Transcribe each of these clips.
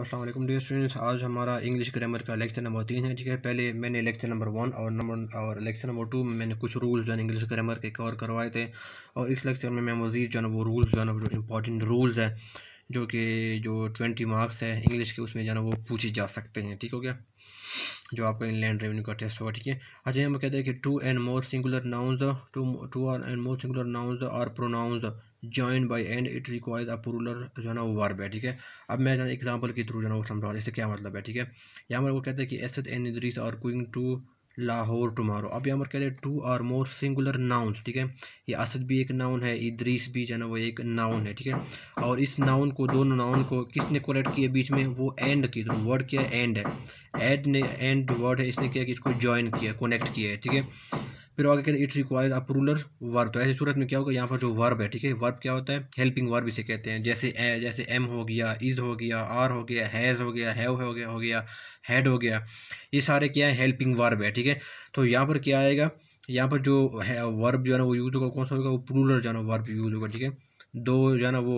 अस्सलाम dear students आज हमारा इंग्लिश ग्रामर का लेक्चर नंबर तीन है ठीक है पहले मैंने लेक्चर नंबर वन और नंबर और लेक्चर नंबर टू में मैंने कुछ रूल्स जो है इंग्लिश ग्रामर के कवर करवाए थे और इस लेक्चर में मैं मज़ीद जो है वो रूल्स जो है जो इंपॉर्टेंट रूल्स हैं जो कि जो ट्वेंटी मार्क्स है इंग्लिश के उसमें जो है वो पूछे जा सकते हैं ठीक हो गया जो आपका इनलैंड रेवेन्यू का टेस्ट होगा ठीक है अच्छा हम कहते हैं कि two and more singular nouns two two or and more singular nouns or pronouns join by and it requires a plural जो है ना वो वार्ब है ठीक है अब मैं जाना एग्जाम्पल के थ्रू जो है वो समझा इससे क्या मतलब है ठीक है यहाँ पर वो कहते हैं कि Asad and Idrees are going to Lahore tomorrow अब यहाँ पर कहते हैं two or more singular noun ठीक है ये असद भी एक नाउन है इद्रीस भी जो है ना वो एक नाउन है ठीक है और इस नाउन को दोनों नाउन को किसने कोलेक्ट किया बीच में वो एंड की तो वर्ड क्या है एंड है एड ने एंड वर्ड है इसने क्या कि इसको ज्वाइन किया कोनेक्ट किया है ठीक है फिर आगे कहते हैं it's require a plural plural verb तो ऐसी सूरत में क्या होगा यहाँ पर जो वर्ब है ठीक है वर्ब क्या होता है हेल्पिंग वर्ब इसे कहते हैं जैसे ए, जैसे एम हो गया इज़ हो गया आर हो गया हैज़ हो गया हैव हो गया हो गया हैड हो गया ये सारे क्या है हेल्पिंग वर्ब है ठीक है तो यहाँ पर क्या आएगा यहाँ पर जो है वर्ब जो है ना वो यूज़ होगा कौन सा होगा वो प्रूलर जो है वर्ब यूज़ होगा ठीक है दो जो है ना वो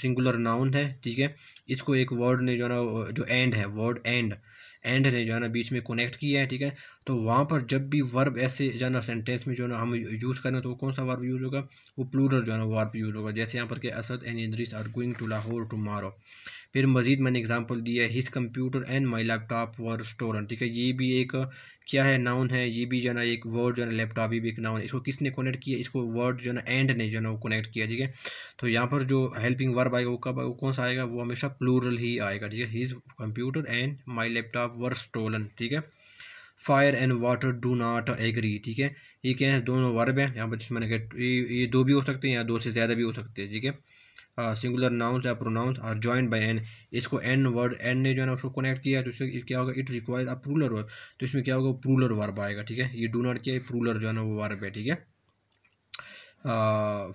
सिंगुलर नाउन है ठीक है इसको एक वर्ड ने जो है ना जो एंड है वर्ड एंड एंड ने जो है ना बीच में कनेक्ट किया है ठीक है तो वहाँ पर जब भी वर्ब ऐसे जो है ना सेंटेंस में जो है ना हम यूज़ करें तो कौन सा वर्ब यूज़ होगा वो प्लूरल जो है ना वर्ब यूज़ होगा जैसे यहाँ पर के Asad and Idrees are going to Lahore to फिर मज़ीद मैंने एग्ज़ाम्पल दिया है his computer and my laptop were stolen ठीक है ये भी एक क्या है नाउन है ये भी जो ना एक वर्ड जो ना लैपटॉप ये भी एक नाउन है इसको किसने कनेक्ट किया इसको वर्ड जो ना एंड ने जो ना वो कनेक्ट किया ठीक है तो यहाँ पर जो हेल्पिंग वर्ब आएगा वो कब कौन सा आएगा वो हमेशा प्लूरल ही आएगा ठीक है his computer and my laptop were stolen ठीक है fire and water do not agree ठीक है ये क्या है दोनों वर्ब हैं यहाँ पर जिसमें मैंने ये, ये दो भी हो सकते हैं या दो से ज़्यादा भी हो सकते हैं ठीक है सिंगुलर नाउंस या pronouns are join by and इसको एन वर्ड एन ने जो है ना उसको कनेक्ट किया तो इससे क्या होगा it requires a plural verb तो इसमें क्या होगा प्रूलर वर्ब आएगा ठीक है ये डू नॉट किया प्रूलर जो है ना वो वर्ब है ठीक है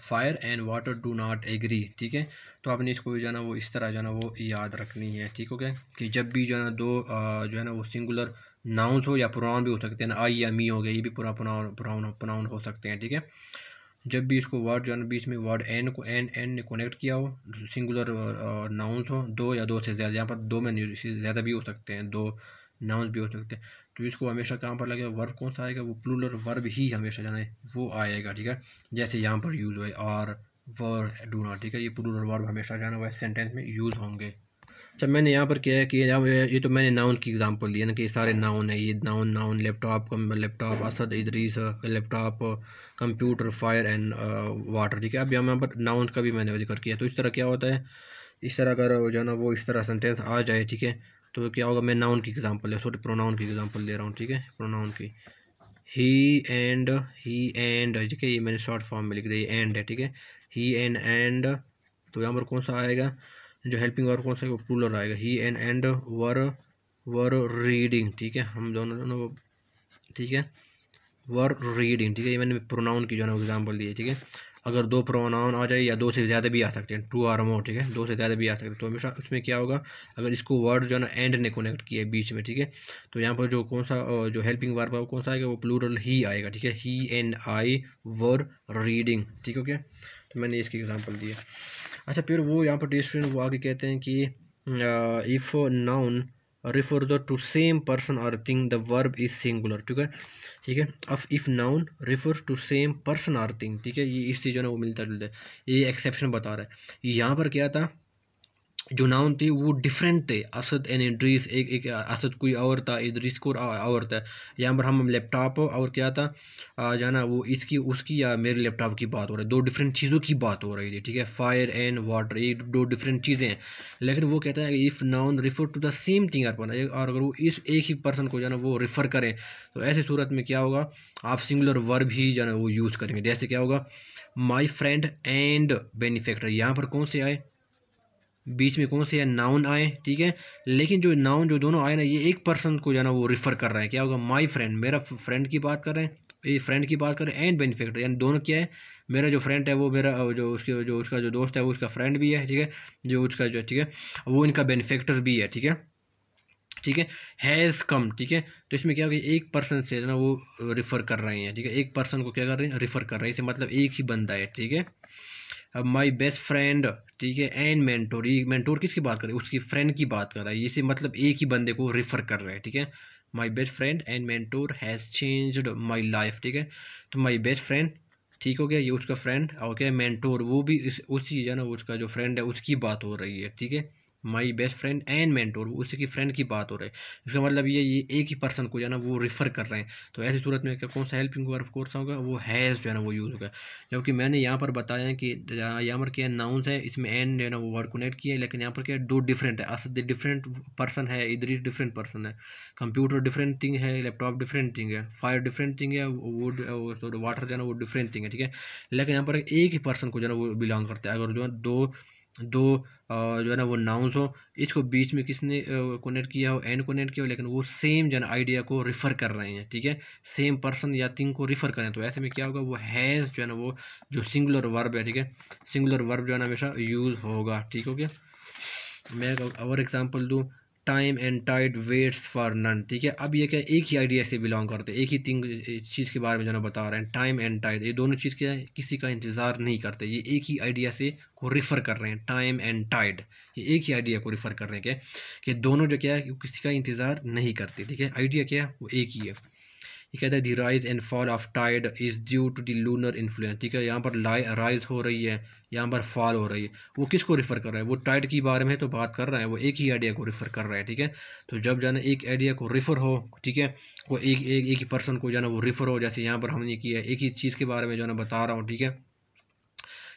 fire and water do not agree ठीक है तो आपने इसको जो है ना वो इस तरह जो है ना वो याद रखनी है ठीक हो गया कि जब भी जो है ना दो जो है ना वो सिंगुलर नाउंस हो या प्रोनाउन भी हो सकते हैं ना आई या मी हो गया ये भी पूरा प्रोनाउन प्रोनाउन हो सकते हैं ठीक है जब भी इसको वर्ड जो है बीच में वर्ड एन को एन एन ने कनेक्ट किया हो सिंगुलर नाउंस हो दो या दो से ज़्यादा यहाँ पर दो में ज़्यादा भी हो सकते हैं दो नाउंस भी हो सकते हैं तो इसको हमेशा कहाँ पर लगेगा वर्ब कौन सा आएगा वो प्लूलर वर्ब ही हमेशा जाना है वो आएगा ठीक है जैसे यहाँ पर यूज़ हुआ है आर वर डू नॉट ठीक है ये प्लूलर वर्ब हमेशा जाना हुआ है सेंटेंस में यूज़ होंगे अच्छा मैंने यहाँ पर क्या है कि ये तो मैंने नाउन की एग्जांपल है ना कि सारे नाउन है ये noun noun laptop laptop Asad Idrees laptop computer fire and water ठीक है अब यहाँ पर नाउन का भी मैंने जिक्र किया तो इस तरह क्या होता है इस तरह अगर जो है ना वो इस तरह सेंटेंस आ जाए ठीक है तो क्या होगा मैं नाउन की एग्जाम्पल ले सॉरी प्रोनाउन की एग्जाम्पल ले रहा हूँ ठीक है प्रोनाउन की ही एंड ही एंड ठीक है ये मैंने शॉर्ट फॉर्म में लिख दिया एंड है ठीक है ही एंड एंड तो यहाँ पर कौन सा आएगा जो हेल्पिंग वर्ब कौन सा है आएगा ही and and were were reading ठीक है हम दोनों दोनों ठीक है वर रीडिंग ठीक है ये मैंने प्रोनाउन की जो है ना एग्जाम्पल दी है ठीक है अगर दो प्रोनाउन आ जाए या दो से ज़्यादा भी आ सकते हैं टू आर मोर ठीक है दो से ज़्यादा भी आ सकते हैं तो हमेशा उसमें क्या होगा अगर इसको वर्ड जो है ना एंड ने कनेक्ट किया है बीच में ठीक है तो यहाँ पर जो कौन सा जो हेल्पिंग वर्ब है कौन सा आएगा वो प्लूरल ही आएगा ठीक है ही एंड आई वर रीडिंग ठीक है ओके तो मैंने इसकी एग्जाम्पल दी है अच्छा फिर वो यहाँ पर डी स्टूडेंट वो आगे कहते हैं कि if noun refer the to same person or thing the verb is singular ठीक है ठीक है if if noun refer to same person or thing ठीक है ये इस चीज़ों ने वो मिलता जुलता है ये एक्सेप्शन बता रहा है यहाँ पर क्या था जो नाउन थे वो डिफरेंट थे असद एन इड्रीस एक एक असद कोई और था इद्रीस को और था यहाँ पर हम लैपटॉप और क्या था जाना वो इसकी उसकी या मेरे लैपटॉप की बात हो रही है दो डिफरेंट चीज़ों की बात हो रही थी ठीक है फायर एंड वाटर ये दो डिफरेंट चीज़ें हैं लेकिन वो कहता है if noun refer to the same thing or और अगर वो इस एक ही पर्सन को जाना वो रिफ़र करें तो ऐसी सूरत में क्या होगा आप सिंगुलर वर्ब ही जाना वो यूज़ करेंगे जैसे क्या होगा माई फ्रेंड एंड बेनिफेक्टर यहाँ पर कौन से आए बीच में कौन से या नाउन आए ठीक है लेकिन जो नाउन जो दोनों आए ना ये एक पर्सन को जाना वो रिफ़र कर रहा है क्या होगा माई फ्रेंड मेरा फ्रेंड की बात कर रहे हैं तो ये फ्रेंड की बात कर रहे हैं एंड बेनिफिट यानी दोनों क्या है मेरा जो फ्रेंड है वो मेरा जो उसके जो उसका जो दोस्त है वो उसका फ्रेंड भी है ठीक है जो उसका जो ठीक है वो इनका बेनिफिक्टर भी है ठीक है ठीक है हैज़ कम ठीक है तो इसमें क्या होगा एक पर्सन से ना वो रिफ़र कर रहे हैं ठीक है एक पर्सन को क्या कर रहे हैं रिफ़र कर रहे हैं इसे मतलब एक ही बंदा है ठीक है माय बेस्ट फ्रेंड ठीक है एंड मैंटोर ये मैंटोर किसकी बात कर रहे हैं उसकी फ्रेंड की बात कर रहा है इसे मतलब एक ही बंदे को रेफ़र कर रहा है ठीक है my best friend and mentor has changed my life ठीक है तो माई बेस्ट फ्रेंड ठीक हो गया ये उसका फ्रेंड और क्या मैंटोर वो भी इस उसी है ना उसका जो फ्रेंड है उसकी बात हो रही है ठीक है my best friend and mentor उसी की फ्रेंड की बात हो रही है इसका मतलब ये ये एक ही पर्सन को जो है ना वो रिफ़र कर रहे हैं तो ऐसी सूरत में क्या कौन सा हेल्पिंग वर्ब कौन सा होगा वो हैज़ जो है ना वो यूज़ होगा जबकि मैंने यहाँ पर बताया कि यहाँ पर क्या नाउंस है इसमें एंड जो है ना वो वर्ड कनेक्ट किया है लेकिन यहाँ पर क्या दो डिफरेंट है असद डिफरेंट पर्सन है इधर ही डिफरेंट पर्सन है कंप्यूटर डिफरेंट थिंग है लैपटॉप डिफरेंट थिंग है फायर डिफरेंट थिंग है वुड वाटर जो है ना वो डिफरेंट थिंग है ठीक है लेकिन यहाँ पर एक ही पर्सन को जो है ना वो बिलोंग करता है अगर जो है दो दो जो है ना वो नाउंस हो इसको बीच में किसने कनेक्ट किया हो एंड कनेक्ट किया हो लेकिन वो सेम जो है आइडिया को रिफ़र कर रहे हैं ठीक है सेम पर्सन या थिंग को रिफ़र करें तो ऐसे में क्या होगा वो हैज़ जो है ना वो जो सिंगुलर वर्ब है ठीक है सिंगुलर वर्ब जो है ना हमेशा यूज़ होगा ठीक हो गया मैं और एग्ज़ाम्पल दूँ time and tide waits for none ठीक है अब ये क्या एक ही आइडिया से बिलोंग करते हैं एक ही तीन चीज़ के बारे में जो ना बता रहे हैं टाइम एंड टाइड ये दोनों चीज़ क्या है किसी का इंतज़ार नहीं करते ये एक ही आइडिया से को रिफ़र कर रहे हैं टाइम एंड टाइड ये एक ही आइडिया को रिफ़र कर रहे हैं क्या कि दोनों जो क्या है किसी का इंतज़ार नहीं करते ठीक है आइडिया क्या है वो एक ही है ये कहता है the rise and fall of tide is due to the lunar influence ठीक है यहाँ पर लाई राइज हो रही है यहाँ पर फॉल हो रही है वो किसको रिफ़र कर रहा है वो टाइड की बारे में तो बात कर रहा है वो एक ही आइडिया को रेफ़र कर रहा है ठीक है तो जब जाना एक आइडिया को रेफ़र हो ठीक है वो एक एक एक ही पर्सन को जाना वो रेफ़र हो जैसे यहाँ पर हमने किया एक ही चीज़ के बारे में जो है बता रहा हूँ ठीक है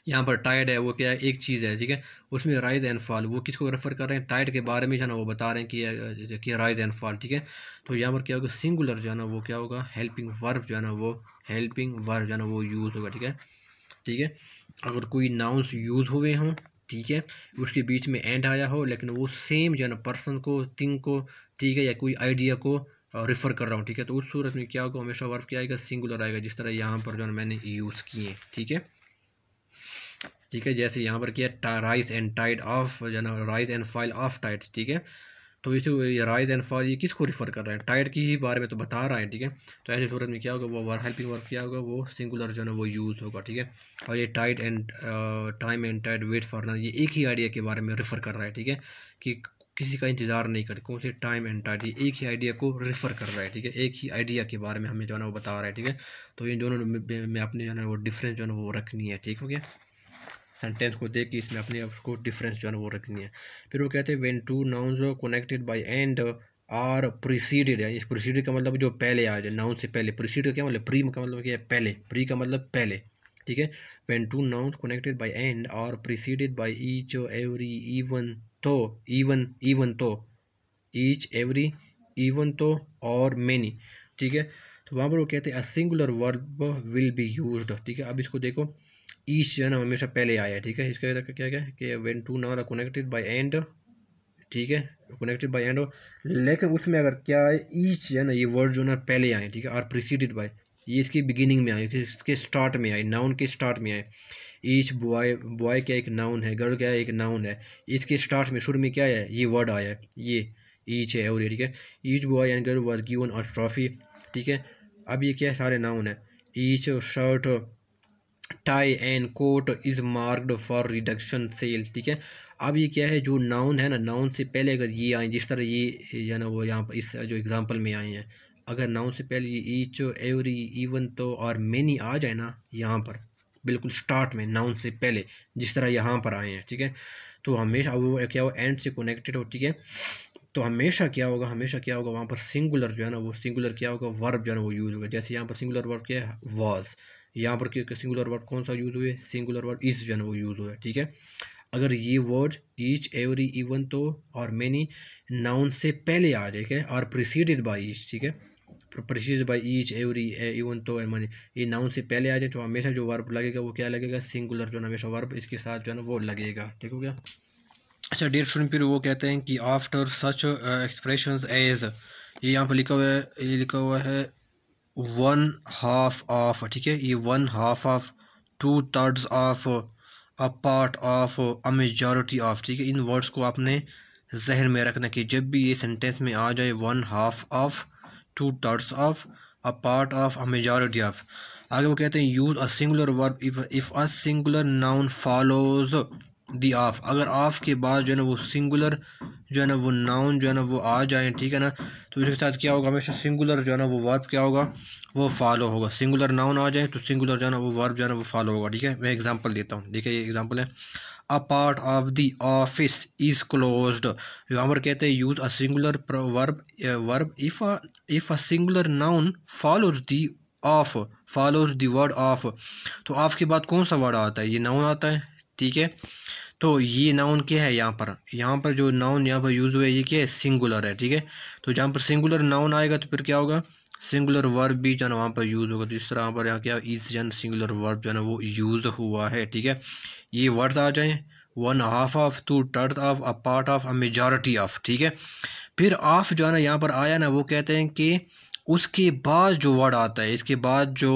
यहाँ पर टाइड है वो क्या है एक चीज़ है ठीक है उसमें राइज एंड फॉल वो किसको रेफर कर रहे हैं टाइड के बारे में जो है ना वो बता रहे हैं कि कि राइज एंड फॉल ठीक है तो यहाँ पर क्या होगा सिंगुलर जो है ना वो क्या होगा हेल्पिंग वर्ब जो है ना वो हेल्पिंग वर्ब जो है ना वो यूज़ होगा ठीक है ठीक है अगर कोई नाउंस यूज़ हुए हों ठीक है उसके बीच में एंड आया हो लेकिन वो सेम जो है ना पर्सन को थिंग को ठीक है या कोई आइडिया को रेफ़र कर रहा हूँ ठीक है तो उस सूरत में क्या होगा हमेशा वर्ब क्या आएगा सिंगुलर आएगा जिस तरह यहाँ पर जो है मैंने यूज़ किए ठीक है ठीक है जैसे यहाँ पर किया राइज एंड टाइड ऑफ जो ना एंड फाइल ऑफ टाइड ठीक है तो इसे राइज एंड फॉल ये किसको रिफर कर रहा है टाइड की ही बारे में तो बता रहा है ठीक है तो ऐसी सूरत में क्या होगा वो वर हेल्पिंग वर्क क्या होगा वो सिंगुलर जो है वो यूज़ होगा ठीक है और ये tide and time and tide wait for ना ये एक ही आइडिया के बारे में रिफ़र कर रहा है ठीक है कि किसी का इंतज़ार नहीं करते कौन से टाइम एंड टाइड ये एक ही आइडिया को रेफ़र कर रहा है ठीक है एक ही आइडिया के बारे में हमें जो है ना वो बता रहा है ठीक है तो इन दोनों में अपने जो है वो डिफरेंस जो है वो रखनी है ठीक हो गया सेंटेंस को देख के इसमें अपने उसको डिफरेंस जो है वो रखनी है फिर वो कहते हैं when two nouns connected by and are preceded यानी इस प्रिसीडेड का मतलब जो पहले आ जाए नाउन से पहले प्रोसीड का क्या मतलब प्री का मतलब क्या है पहले प्री का मतलब पहले ठीक है when two nouns connected by and are preceded by each every even तो इवन इवन तो ईच एवरी इवन तो और मैनी ठीक है तो वहाँ पर वो कहते हैं a singular verb will be use ठीक है अब इसको देखो ईस्ट जो है ना हमेशा पहले आया ठीक है इसका क्या क्या है कि when two nouns connected by and ठीक है कनेक्टेड बाय एंड लेकिन उसमें अगर क्या है ईच है ना ये वर्ड जो ना पहले आए ठीक है आर प्रिसीडेड बाय ये इसकी बिगिनिंग में आए इसके स्टार्ट में आए नाउन के स्टार्ट में आए ईच बॉय बॉय क्या एक नाउन है गर्ल क्या एक नाउन है इसके स्टार्ट में शुरू में क्या है ये वर्ड आया है ये ईच है और ये ठीक है each boy and girl was given और ट्रॉफी ठीक है अब ये क्या है सारे नाउन है each shirt tie and coat is marked for reduction sale ठीक है अब ये क्या है जो नाउन है ना नाउन से पहले अगर ये आए जिस तरह ये या ना वो यहाँ पर इस जो एग्ज़ाम्पल में आए हैं अगर नाउन से पहले ये ईच एवरी इवन तो और मैनी आ जाए ना यहाँ पर बिल्कुल स्टार्ट में नाउन से पहले जिस तरह यहाँ पर आए हैं ठीक है तो हमेशा वो क्या हो एंड से कनेक्टेड हो ठीक है तो हमेशा क्या होगा हमेशा क्या होगा वहाँ पर सिंगुलर जो है ना वो सिंगुलर क्या होगा वर्ब जो है ना वो यूज़ होगा जैसे यहाँ पर सिंगुलर वर्ब क्या है वाज यहाँ पर सिंगुलर वर्ड कौन सा यूज़ हुए सिंगुलर वर्ड इस जन वो यूज़ हुआ है ठीक है अगर ये वर्ड ईच एवरी इवन तो और मैनी नाउन से पहले आ जाए क्या और प्रिसीडेड बाई ईच ठीक है precede by each every even तो एंड मनी ये नाउन से पहले आ जाए तो हमेशा जो वर्ब लगेगा वो क्या लगेगा सिंगुलर जो हमेशा वर्ब इसके साथ जो है ना वो लगेगा ठीक हो गया अच्छा डेढ़ स्टूडेंट फिर वो कहते हैं कि आफ्टर सच एक्सप्रेशन एज ये यहाँ पर लिखा हुआ है ये लिखा हुआ है वन हाफ ऑफ ठीक है ये one half of two thirds of a part of a majority of ठीक है इन वर्ड्स को आपने जहन में रखना कि जब भी ये सेंटेंस में आ जाए one half of two thirds of a part of a majority of आगे वो कहते हैं use a singular verb if if a singular noun follows the of अगर ऑफ़ के बाद जो है ना वो सिंगुलर जो है ना वो नाउन जो है ना वो आ जाए ठीक है ना तो इसके साथ क्या होगा हमेशा सिंगुलर जो है ना वो वर्ब क्या होगा वो फॉलो होगा सिंगुलर नाउन आ जाए तो सिंगुलर जो है ना वो वर्ब जो है ना वो फॉलो होगा ठीक है मैं एग्जांपल देता हूँ देखिए ये एग्जांपल है a part of the office is closed यहाँ पर कहते हैं use a singular verb verb if if a singular noun follows the of follows the word of तो ऑफ के बाद कौन सा वर्ड आता है ये नाउन आता है ठीक है तो ये नाउन क्या है यहाँ पर यहाँ पर जो नाउन यहाँ पर यूज़ हुआ है ये क्या है सिंगुलर है ठीक है तो जहाँ पर सिंगुलर नाउन आएगा तो फिर क्या होगा सिंगुलर वर्ब भी जो है वहाँ पर यूज़ होगा तो इस तरह यहाँ पर यहाँ क्या इस जन सिंगुलर वर्ब जो है ना वो यूज़ हुआ है ठीक है ये वर्ड्स आ जाएँ one half of two thirds of a part of a majority of ठीक है फिर ऑफ जो है ना यहाँ पर आया ना वो कहते हैं कि उसके बाद जो वर्ड आता है इसके बाद जो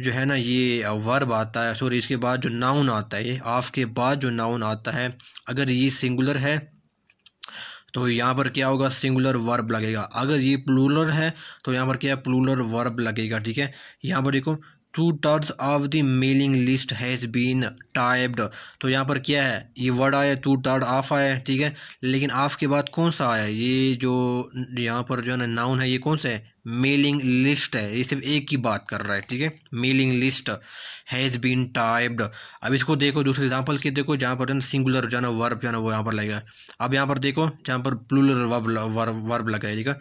जो है ना ये वर्ब आता है सॉरी इसके बाद जो नाउन आता है आफ के बाद जो नाउन आता है अगर ये सिंगुलर है तो यहाँ पर क्या होगा सिंगुलर वर्ब लगेगा अगर ये प्लूलर है तो यहाँ पर क्या है प्लूलर वर्ब लगेगा ठीक है यहाँ पर देखो two thirds of the mailing list has been typed तो यहाँ पर क्या है ये वर्ड आया टू टर्ड ऑफ आया ठीक है लेकिन ऑफ के बाद कौन सा आया ये जो यहाँ पर जो है ना नाउन है ये कौन सा है मेलिंग लिस्ट है ये सिर्फ एक ही बात कर रहा है ठीक है mailing list has been typed अब इसको देखो दूसरे एग्जांपल के देखो जहाँ पर सिंगुलर जाना वर्ब जाना वो यहाँ पर लगेगा अब यहाँ पर देखो जहाँ पर प्लूलर वर्ब वर्ब लगा है ठीक है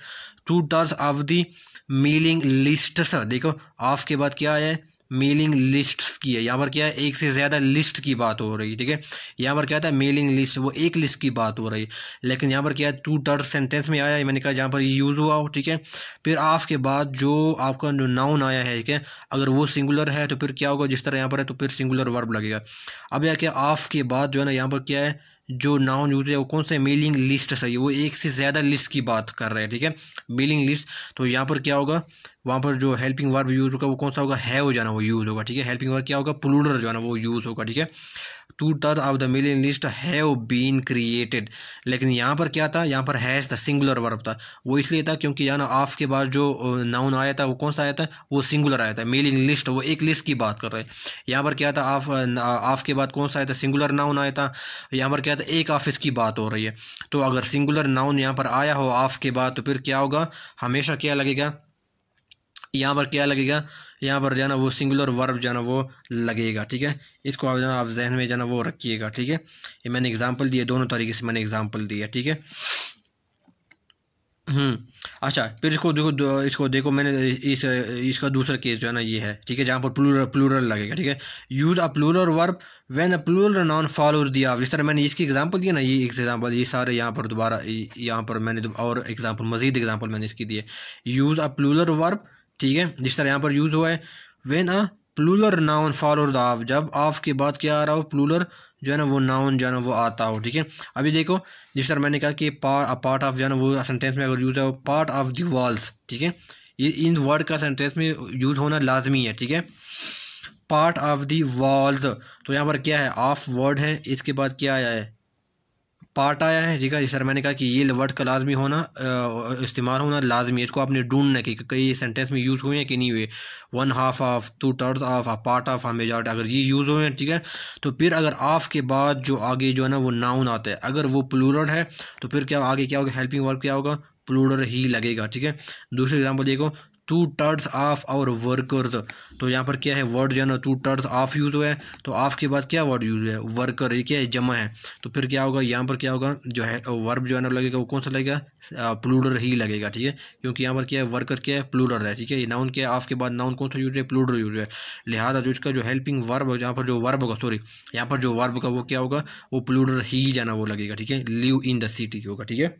two thirds of the mailing list देखो ऑफ के बाद क्या है मेलिंग लिस्ट की है यहाँ पर क्या है एक से ज़्यादा लिस्ट की बात हो रही है ठीक है यहाँ पर क्या था मेलिंग लिस्ट वो एक लिस्ट की बात हो रही है लेकिन यहाँ पर क्या है टू टर्ड सेंटेंस में आया मैंने कहा जहाँ पर यूज़ हुआ हो ठीक है फिर आफ के बाद जो आपका जो नाउन आया है ठीक है अगर वो सिंगुलर है तो फिर क्या होगा जिस तरह यहाँ पर है तो फिर सिंगुलर वर्ब लगेगा अब यह क्या आफ के बाद जो है ना यहाँ पर क्या है जो नाउन यूज है वो कौन से मेलिंग लिस्ट सही है वो एक से ज़्यादा लिस्ट की बात कर रहे हैं ठीक है मेलिंग लिस्ट तो यहाँ पर क्या होगा वहाँ पर जो हेल्पिंग वर्ब यूज़ होगा वो कौन सा होगा है हो जाना वो यूज़ होगा ठीक है हेल्पिंग वर्ब क्या होगा प्लूडर जो है ना वो यूज़ होगा ठीक है two third of the million list have been created लेकिन यहाँ पर क्या था यहाँ पर हैज़ था सिंगुलर वर्ब था वो इसलिए था क्योंकि यहाँ ना ऑफ के बाद जो नाउन आया था वो कौन सा आया था वो सिंगुलर आया था मिलियन लिस्ट वो एक लिस्ट की बात कर रहे हैं यहाँ पर क्या था ऑफ ऑफ के बाद कौन सा आया था सिंगुलर नाउन आया था यहाँ पर क्या था एक ऑफिस की बात हो रही है तो अगर सिंगुलर नाउन यहाँ पर आया हो ऑफ के बाद तो फिर क्या होगा हमेशा क्या लगेगा यहाँ पर क्या लगेगा यहाँ पर जाना वो सिंगुलर वर्ब जाना वो लगेगा ठीक है इसको आप जाना आप जहन में जाना वो रखिएगा ठीक है ये मैंने एग्ज़ाम्पल दिए दोनों तरीके से मैंने एग्ज़ाम्पल दिया ठीक है हम्म, अच्छा फिर इसको देखो इसको देखो मैंने इस इसका दूसरा केस जो है ना ये है ठीक है जहाँ पर प्लूरल प्लूरल लगेगा ठीक है use a plural verb when a plural noun follow दिया जिस तरह मैंने इसकी एग्जांपल दिया ना ये एग्जांपल ये सारे यहाँ पर दोबारा यहाँ पर मैंने और एग्जांपल मजीद एग्जाम्पल मैंने इसकी दिए यूज़ अ प्लूरल वर्ब ठीक है जिस तरह यहाँ पर यूज़ हुआ है when a plural noun follows the of जब आफ के बाद क्या आ रहा हो प्लूलर जो है ना वो नाउन जो है ना वो आता हो ठीक है अभी देखो जिस तरह मैंने कहा कि पार्ट पार्ट ऑफ जो है ना वो सेंटेंस में अगर यूज़ है पार्ट ऑफ द वॉल्स ठीक है ये इन वर्ड का सेंटेंस में यूज़ होना लाजमी है ठीक है पार्ट ऑफ द वॉल्स तो यहाँ पर क्या है ऑफ वर्ड है इसके बाद क्या आया है पार्ट आया है ठीक है सर मैंने कहा कि ये वर्ड का लाजमी होना इस्तेमाल होना लाजमी है इसको आपने ढूंढना कि कई सेंटेंस में यूज़ हुए हैं कि नहीं हुए one half of two thirds of a part of a majority अगर ये यूज़ हुए हैं ठीक है तो फिर अगर ऑफ़ के बाद जो आगे जो है ना वो नाउन आता है अगर वो प्लूरल है तो फिर क्या आगे क्या होगा हेल्पिंग वर्ब क्या होगा प्लूरल ही लगेगा ठीक है दूसरी एग्जाम्पल देखो two thirds of our workers तो यहाँ पर क्या है वर्ड जो है ना टू टर्ड्स ऑफ यूज़ हुआ है तो ऑफ के बाद क्या वर्ड यूज़ है वर्कर ये क्या है जमा है तो फिर क्या होगा यहाँ पर क्या होगा जो है वर्ब जो है ना लगेगा वो कौन सा लगेगा प्लूडर uh, ही लगेगा ठीक है क्योंकि यहाँ पर क्या है वर्कर क्या है प्लूडर है ठीक है नाउन क्या है ऑफ के बाद नाउन कौन सा यूज है प्लूडर यूज है लिहाजा जो इसका जो हेल्पिंग वर्ब यहाँ पर जो वर्ब होगा सॉरी यहाँ पर जो वर्ब का वो क्या होगा वो प्लूडर ही जाना वो लगेगा ठीक है लिव इन द सिटी होगा ठीक है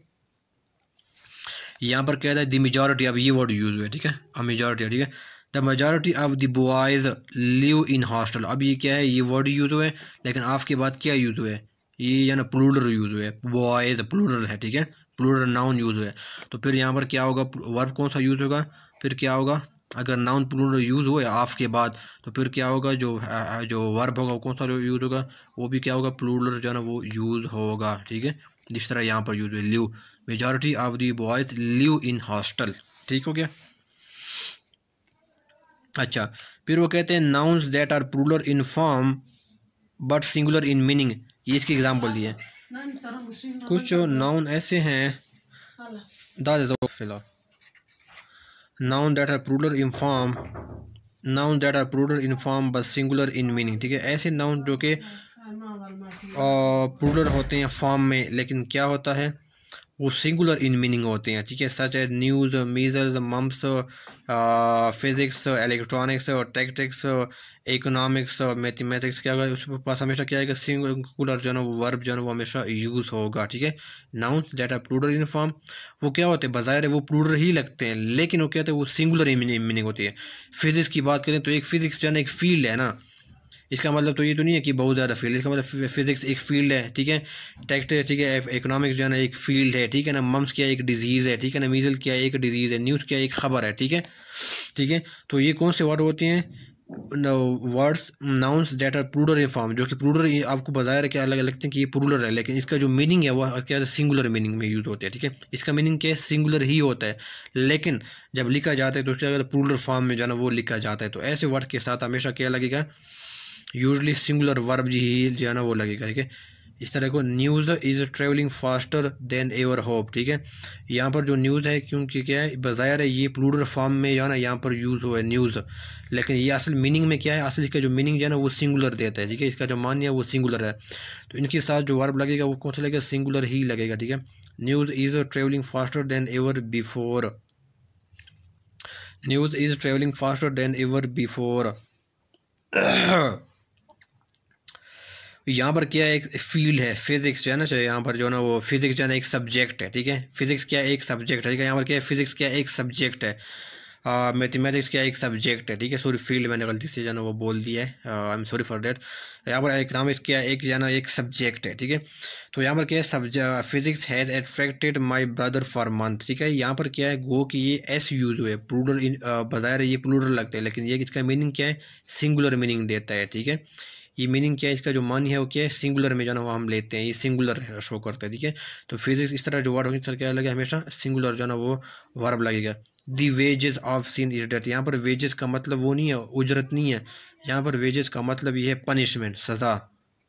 यहाँ पर कहता है द मेजोरिटी ऑफ ये वर्ड यूज़ हुआ ठीक है अब मेजॉरिटी ठीक है the majority of the boys live in hostel अब ये क्या है ये वर्ड यूज़ हुए लेकिन आपके के बाद क्या यूज़ हुए ये यानी प्लूडर यूज़ हुए बॉयज़ प्लूडर है ठीक है प्लूडर नाउन यूज़ हुए तो फिर यहाँ पर क्या होगा वर्ब कौन सा यूज़ होगा फिर क्या होगा अगर नाउन प्लूडर यूज़ हुए आफ के बाद तो फिर क्या होगा जो जो वर्ब होगा कौन सा यूज़ होगा वो भी क्या होगा प्लूडर जो है ना वो यूज़ होगा ठीक है जिस तरह यहाँ पर यूज़ हुए live majority of the boys live in hostel ठीक हो गया अच्छा फिर वो कहते हैं nouns that are plural in form but singular in meaning ये इसकी एग्जाम्पल दी है कुछ नाउन ऐसे हैं फिलहाल noun that are plural in form noun that are plural in form but singular in meaning ठीक है ऐसे नाउन जो कि प्रूलर होते हैं फॉर्म में लेकिन क्या होता है वो सिंगुलर इन मीनिंग होते हैं ठीक है सच है news measles mumps physics electronics और टेक्टिक्स इकोनॉमिक्स और मैथमेटिक्स क्या होगा उसके पास हमेशा क्या है कि सिंगुलर जो है वो वर्ब जो है वो हमेशा यूज़ होगा ठीक है nouns that are plural form वो क्या होते हैं बाजार है वो प्लूडर ही लगते हैं लेकिन वो क्या होते हैं वो सिंगुलर मीनिंग होती है फिज़िक्स की बात करें तो एक फ़िज़िक्स जो है ना एक फील्ड है ना इसका मतलब तो ये तो नहीं है कि बहुत ज़्यादा फील्ड है इसका मतलब फिज़िक्स एक फील्ड है ठीक है टेक्ट ठीक है इकोनॉमिक्स जो है ना एक फील्ड है ठीक है ना मम्स क्या एक डिजीज़ है ठीक है ना मीज़ल क्या एक डिजीज़ है न्यूज़ क्या एक खबर है ठीक है ठीक है तो ये कौन से वर्ड होते हैं words nouns that are plural in form जो कि प्रूडर आपको बजाय क्या अलग लगते हैं कि ये प्रूडर है लेकिन इसका जो मीनिंग है वह क्या है सिंगुलर मीनिंग में यूज़ होता है ठीक है इसका मीनिंग क्या है सिंगुलर ही होता है लेकिन जब लिखा जाता है तो उसके अगर प्रूडर फॉर्म में जाना वो लिखा जाता है तो ऐसे वर्ड के साथ हमेशा क्या लगेगा यूजली सिंगुलर वर्ब जी ही जो है ना वो लगेगा ठीक है इस तरह को news is travelling faster than ever होप ठीक है यहाँ पर जो न्यूज़ है क्योंकि क्या है बाज़ाहिर है ये प्लूडर फॉर्म में जो है ना यहाँ पर यूज़ हुआ है न्यूज़ लेकिन ये असल मीनिंग में क्या है असल इसका जो मीनिंग जो है ना वो सिंगुलर देता है ठीक है इसका जो मान है वो सिंगुलर है तो इनके साथ जो वर्ब लगेगा वो कौन सा लगेगा सिंगुलर ही लगेगा ठीक है news is travelling faster than ever before news is travelling faster than ever before यहाँ पर क्या एक फील्ड है फिज़िक्स जो है ना यहाँ पर जो है ना वो फिज़िक्स जो है ना एक सब्जेक्ट है ठीक है फिज़िक्स क्या एक सब्जेक्ट है ठीक है यहाँ पर क्या है फिज़िक्स क्या एक सब्जेक्ट है मैथमेटिक्स uh, क्या एक सब्जेक्ट है ठीक है सॉरी फील्ड मैंने गलती से जो है ना वो बोल दिया है I am sorry for that यहाँ पर इकनॉमिक्स क्या एक जो है ना एक सब्जेक्ट है ठीक है तो यहाँ पर क्या है सब्ज physics has attracted my brother for month ठीक है यहाँ पर क्या है गो कि ये एस यूज़ हुए प्लूडर इन बज़ाहिर ये प्लूडर लगता है लेकिन ये इसका मीनिंग क्या है सिंगुलर मीनिंग देता है ठीक है ये मीनिंग क्या है इसका जो मानी है वो क्या है सिंगुलर में जो ना वो हम लेते हैं ये सिंगुलर है शो करते हैं ठीक है तो फिजिक्स इस तरह जो वर्ड होगी सर क्या लगेगा हमेशा सिंगुलर जो ना वो वर्ब लगेगा the wages of sin is death यहाँ पर वेजेस का मतलब वो नहीं है उजरत नहीं है यहाँ पर वेजेस का मतलब ये है पनिशमेंट सज़ा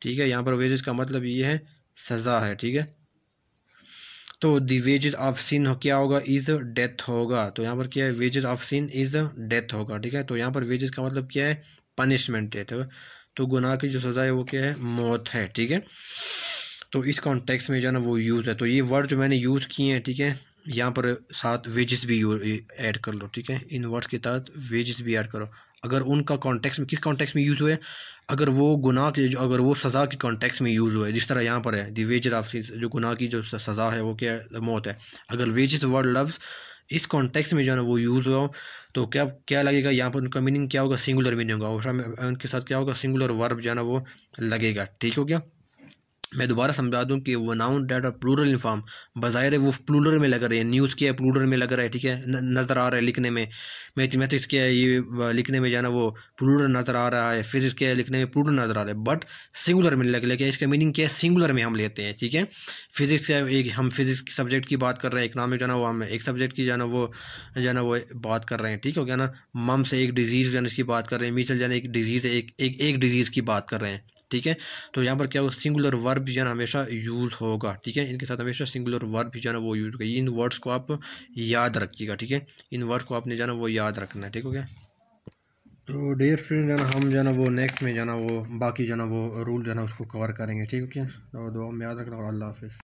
ठीक है यहाँ पर वेजेस का मतलब ये है सज़ा है ठीक है तो दी वेजेस ऑफ सीन क्या होगा इज़ डेथ होगा तो यहाँ पर क्या है wages of sin is death होगा ठीक है तो यहाँ पर वेजेस का मतलब क्या है पनिशमेंट है तो तो गुनाह की जो सज़ा है वो क्या है मौत है ठीक है तो इस कॉन्टेक्स में जो है ना वो यूज़ है तो ये वर्ड जो मैंने यूज़ किए हैं ठीक है यहाँ पर साथ वेजेस भी ऐड कर लो ठीक है इन वर्ड्स के तहत वेजेस भी ऐड करो अगर उनका कॉन्टेक्स में किस कॉन्टेक्स में यूज़ हुए अगर वो गुनाह के जो अगर वो सज़ा के कॉन्टेक्स में यूज़ हुए जिस तरह यहाँ पर है दी वेजर ऑफ जो गुनाह की जो सज़ा है वो क्या है मौत है अगर वेजिस वर्ड लफ्ज़ इस कॉन्टेक्स में जो है ना वो यूज़ हुआ हो तो क्या क्या लगेगा यहाँ पर उनका मीनिंग क्या होगा सिंगुलर मीनिंग होगा उसमें उनके साथ क्या होगा सिंगुलर वर्ब जो है ना वो लगेगा ठीक हो गया मैं दोबारा समझा दूं कि वो नाउन डेट और प्लूरल इन्फॉर्म बाहिर वो प्लूरल में लग रहे हैं न्यूज़ क्या है प्लूरल में लग रहा है ठीक है नज़र आ रहा है लिखने में मैथमेटिक्स क्या है ये लिखने में जाना वो प्लूरल नज़र आ रहा है फिजिक्स क्या है लिखने में प्लूरल नज़र आ रहा है बट सिंगुलर में लग लेके इसका मीनिंग क्या है सिंगुलर में हम लेते हैं ठीक है फिजिक्स का एक हम फिजिक्स की सब्जेक्ट की बात कर रहे हैं इकनॉमिक जाना वो हम एक सब्जेक्ट की जाना वो जाना वो बात कर रहे हैं ठीक हो गया ना मम से एक डिजीज़ जाना इसकी बात कर रहे हैं मीचल जाना एक डिजीज़ है एक एक डिजीज़ की बात कर रहे हैं ठीक है तो यहाँ पर क्या होगा सिंगुलर वर्ब जो है हमेशा यूज़ होगा ठीक है इनके साथ हमेशा सिंगुलर वर्ब जो है वो यूज़ होगा इन वर्ड्स को आप याद रखिएगा ठीक है इन वर्ड को आपने जाना वो याद रखना है ठीक हो गया तो डेयर स्टूडेंट जाना हम जाना वो नेक्स्ट में जाना वो बाकी जाना वो रूल जाना उसको कवर करेंगे ठीक है और दुआ में याद रखना और अल्लाह हाफिज़